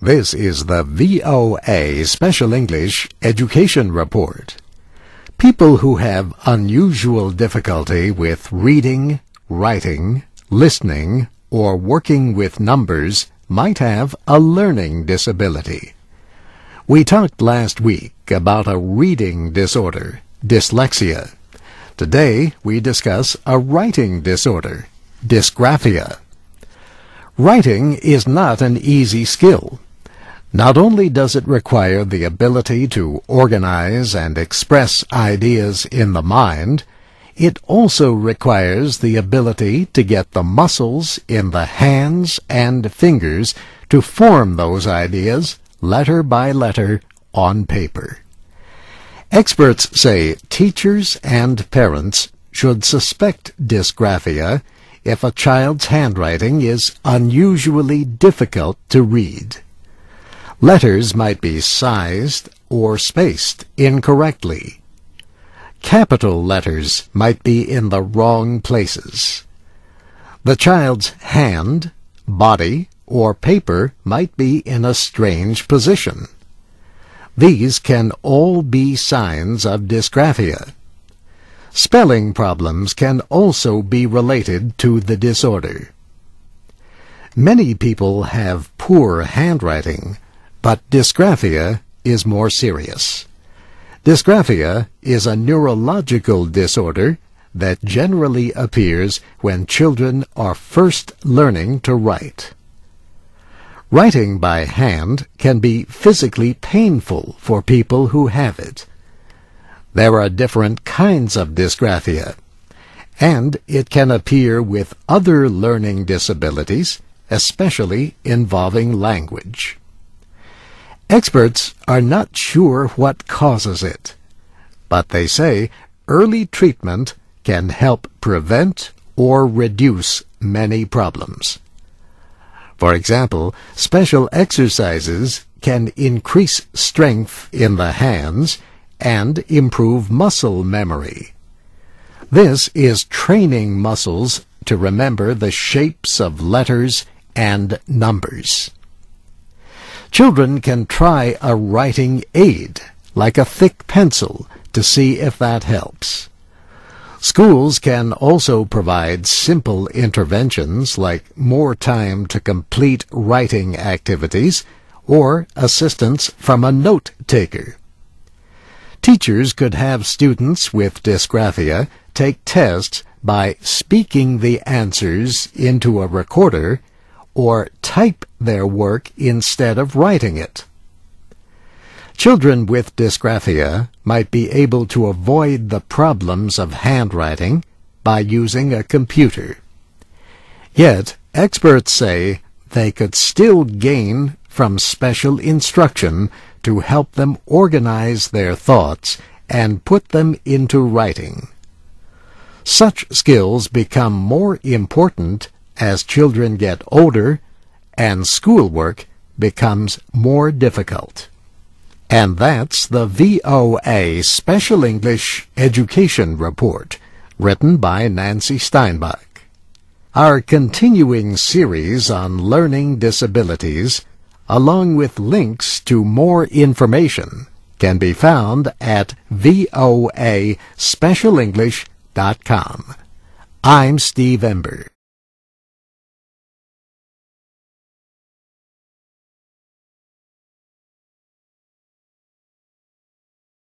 This is the VOA Special English Education Report. People who have unusual difficulty with reading, writing, listening, or working with numbers might have a learning disability. We talked last week about a reading disorder, dyslexia. Today we discuss a writing disorder, dysgraphia. Writing is not an easy skill not only does it require the ability to organize and express ideas in the mind, it also requires the ability to get the muscles in the hands and fingers to form those ideas letter by letter on paper. Experts say teachers and parents should suspect dysgraphia if a child's handwriting is unusually difficult to read. Letters might be sized or spaced incorrectly. Capital letters might be in the wrong places. The child's hand, body, or paper might be in a strange position. These can all be signs of dysgraphia. Spelling problems can also be related to the disorder. Many people have poor handwriting but dysgraphia is more serious. Dysgraphia is a neurological disorder that generally appears when children are first learning to write. Writing by hand can be physically painful for people who have it. There are different kinds of dysgraphia, and it can appear with other learning disabilities, especially involving language. Experts are not sure what causes it, but they say early treatment can help prevent or reduce many problems. For example, special exercises can increase strength in the hands and improve muscle memory. This is training muscles to remember the shapes of letters and numbers. Children can try a writing aid, like a thick pencil, to see if that helps. Schools can also provide simple interventions like more time to complete writing activities or assistance from a note taker. Teachers could have students with dysgraphia take tests by speaking the answers into a recorder or type their work instead of writing it. Children with dysgraphia might be able to avoid the problems of handwriting by using a computer. Yet, experts say they could still gain from special instruction to help them organize their thoughts and put them into writing. Such skills become more important as children get older and schoolwork becomes more difficult. And that's the VOA Special English Education Report, written by Nancy Steinbach. Our continuing series on learning disabilities, along with links to more information, can be found at voaspecialenglish.com. I'm Steve Ember.